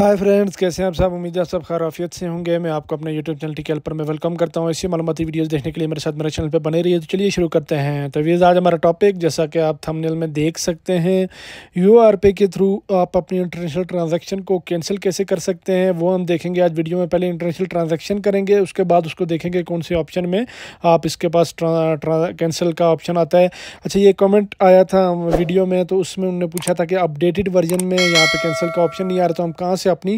hi friends कैसे हैं आप साहब उम्मीद है आप सब खराफियत से होंगे मैं आपको अपने यूट्यूब चैनल टीके पर मैं वेलकम करता हूं ऐसी मालूमती वीडियोस देखने के लिए मेरे साथ मेरे चैनल पे बने रहिए तो चलिए शुरू करते हैं तो वीज़ आज हमारा टॉपिक जैसा कि आप थंबनेल में देख सकते हैं यू पे के थ्रू आप अपनी इंटरनेशनल ट्रांजेक्शन को कैंसिल कैसे कर सकते हैं वो हम देखेंगे आज वीडियो में पहले इंटरनेशनल ट्रांजेक्शन करेंगे उसके बाद उसको देखेंगे कौन से ऑप्शन में आप इसके पास कैंसिल का ऑप्शन आता है अच्छा ये कॉमेंट आया था वीडियो में तो उसमें उनने पूछा था कि अपडेटेड वर्जन में यहाँ पर कैंसिल का ऑप्शन नहीं आ रहा तो हम कहाँ से से अपनी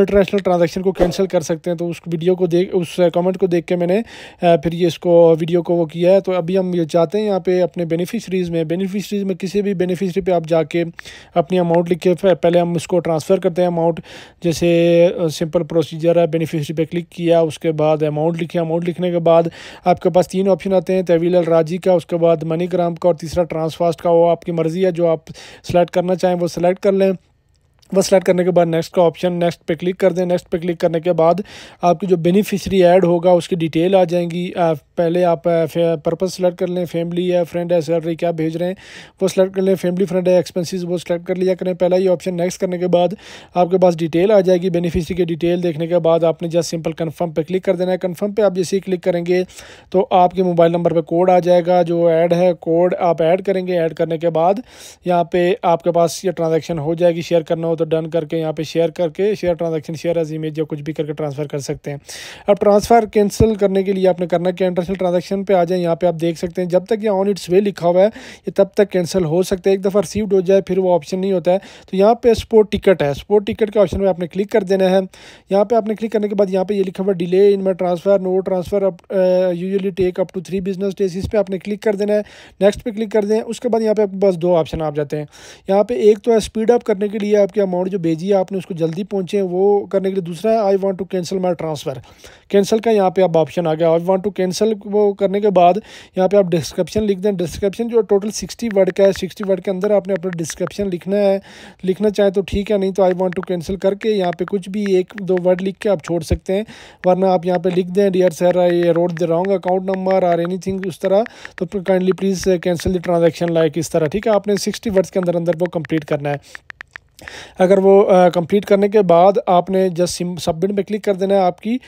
इंटरनेशनल ट्रांजेक्शन को कैंसिल कर सकते हैं तो उस वीडियो को देख उस कमेंट को देख के मैंने फिर ये इसको वीडियो को वो किया है तो अभी हम ये चाहते हैं यहाँ पे अपने बेनिफिशरीज़ में बेनिफिशरीज़ में किसी भी बेनिफिशरी पे आप जाके अपनी अमाउंट लिख के पहले हम इसको ट्रांसफ़र करते हैं अमाउंट जैसे सिंपल प्रोसीजर है बेनिफिशरी पे क्लिक किया उसके बाद अमाउंट लिखे अमाउंट लिखने के बाद आपके पास तीन ऑप्शन आते हैं तहवील राजी का उसके बाद मनी का और तीसरा ट्रांसफास्ट का वो आपकी मर्ज़ी है जो आप सेलेक्ट करना चाहें वो सिलेक्ट कर लें वह सेलेक्ट करने के बाद नेक्स्ट का ऑप्शन नेक्स्ट पे क्लिक कर दें नेक्स्ट पे क्लिक करने के बाद आपकी जो बेनिफिशरी ऐड होगा उसकी डिटेल आ जाएंगी पहले आप पर्पज़ सेलेक्ट कर लें फैमिली या फ्रेंड है सैलरी क्या भेज रहे हैं वो सेलेक्ट कर लें फैमिली फ्रेंड है एक्सपेंसिस वो सेलेक्ट कर लिया करें पहला ये ऑप्शन नेक्स्ट करने के बाद आपके पास डिटेल आ जाएगी बेनिफिशरी की डिटेल देखने के बाद आपने जस्ट सिंपल कन्फर्म पर क्लिक कर देना है कन्फर्म पर आप जैसे ही क्लिक करेंगे तो आपके मोबाइल नंबर पर कोड आ जाएगा जो ऐड है कोड आप ऐड करेंगे ऐड करने के बाद यहाँ पर आपके पास ये ट्रांजेक्शन हो जाएगी शेयर करना हो तो तो डन करके यहाँ पे शेयर करके share transaction share as image या कुछ भी करके ट्रांसफ़र कर सकते हैं अब ट्रांसफ़र कैंसिल करने के लिए आपने करना क्या इंटरनेशनल ट्रांजेक्शन पर आ जाए यहाँ पर आप देख सकते हैं जब तक ये ऑन इट्स वे लिखा हुआ है ये तब तक कैंसिल हो सकता है एक दफ़ा रिसीव्ड हो जाए फिर वो ऑप्शन नहीं होता है तो यहाँ पर स्पोर्ट टिकट है स्पोर्ट टिकट के ऑप्शन में आपने क्लिक कर देना है यहाँ पर आपने क्लिक करने के बाद यहाँ पर ये लिखा हुआ delay in my transfer no transfer up usually take up to three business days इस पर आपने क्लिक कर देना है नेक्स्ट पर क्लिक कर दें उसके बाद यहाँ पे आपके पास दो ऑप्शन आ आप जाते हैं यहाँ पे एक तो है स्पीड अप करने के लिए आपके अमाउंट जो भेजी है आपने उसको जल्दी पहुँचे वो करने के लिए दूसरा है I want to cancel my transfer cancel का यहाँ पे आप ऑप्शन आ गया आई वॉन्ट टू कैंसिल वो करने के बाद यहाँ पे आप डिस्क्रिप्शन लिख दें डिस्क्रिप्शन जो टोटल सिक्सटी वर्ड का है सिक्सटी वर्ड के अंदर आपने अपना डिस्क्रिप्शन लिखना है लिखना चाहें तो ठीक है नहीं तो आई वॉन्ट टू कैंसिल करके यहाँ पे कुछ भी एक दो वर्ड लिख के आप छोड़ सकते हैं वरना आप यहाँ पे लिख दें डियर सर आई रोड दे रहा हूँ account number or anything उस तरह तो kindly please cancel the transaction like इस तरह ठीक है आपने सिक्सटी वर्ड्स के अंदर अंदर वो कंप्लीट करना है अगर वो कंप्लीट करने के बाद आपने जस्ट सिम सबमिट पर क्लिक कर देना है आपकी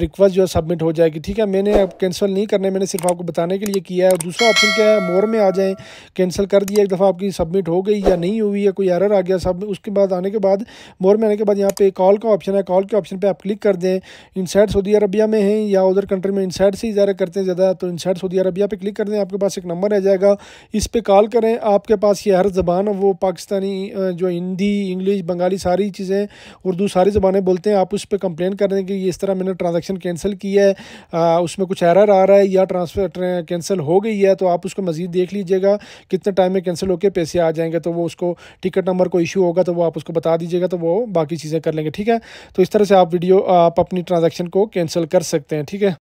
रिक्वेस्ट जो है सबमिट हो जाएगी ठीक है मैंने अब कैंसिल नहीं करना है मैंने सिर्फ आपको बताने के लिए किया है और दूसरा ऑप्शन क्या है मोर में आ जाएं कैंसिल कर दिया एक दफ़ा आपकी सबमिट हो गई या नहीं हुई या कोई एरर आ गया सब उसके बाद आने के बाद मोर में आने के बाद यहाँ पे कॉल का ऑप्शन है कॉल के ऑप्शन पर आप क्लिक कर दें इनसाइड सऊदी अरबिया में हैं या उधर कंट्री में इनसाइड से इजारा करते हैं ज़्यादा तो इनसाइड सऊदी अरबिया पर क्लिक कर दें आपके पास एक नंबर आ जाएगा इस पर कॉल करें आपके पास ये हर जबान वो पाकिस्तानी जो हिंदी हिंदी इंग्लिश बंगाली सारी चीज़ें उर्दू सारी ज़बानें बोलते हैं आप उस पर कंप्लेन कर रहे हैं कि इस तरह मैंने ट्रांजेक्शन कैंसिल की है आ, उसमें कुछ एरर आ रहा है या ट्रांसफ़र कैंसिल हो गई है तो आप उसको मज़ीद देख लीजिएगा कितने टाइम में कैंसिल होकर पैसे आ जाएंगे तो वो उसको टिकट नंबर को इशू होगा तो वो आप उसको बता दीजिएगा तो वो बाकी चीज़ें कर लेंगे ठीक है तो इस तरह से आप वीडियो आप अपनी ट्रांजेक्शन को कैंसिल कर सकते हैं ठीक है